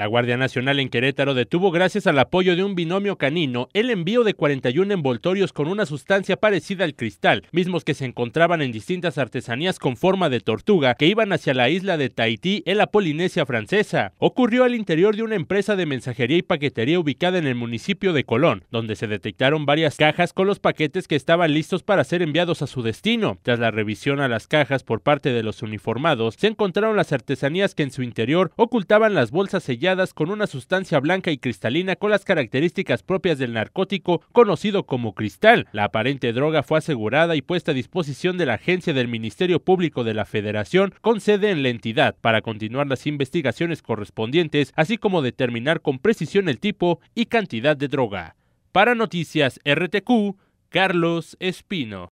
La Guardia Nacional en Querétaro detuvo gracias al apoyo de un binomio canino el envío de 41 envoltorios con una sustancia parecida al cristal, mismos que se encontraban en distintas artesanías con forma de tortuga que iban hacia la isla de Tahití en la Polinesia francesa. Ocurrió al interior de una empresa de mensajería y paquetería ubicada en el municipio de Colón, donde se detectaron varias cajas con los paquetes que estaban listos para ser enviados a su destino. Tras la revisión a las cajas por parte de los uniformados, se encontraron las artesanías que en su interior ocultaban las bolsas selladas con una sustancia blanca y cristalina con las características propias del narcótico conocido como cristal. La aparente droga fue asegurada y puesta a disposición de la agencia del Ministerio Público de la Federación con sede en la entidad para continuar las investigaciones correspondientes, así como determinar con precisión el tipo y cantidad de droga. Para Noticias RTQ, Carlos Espino.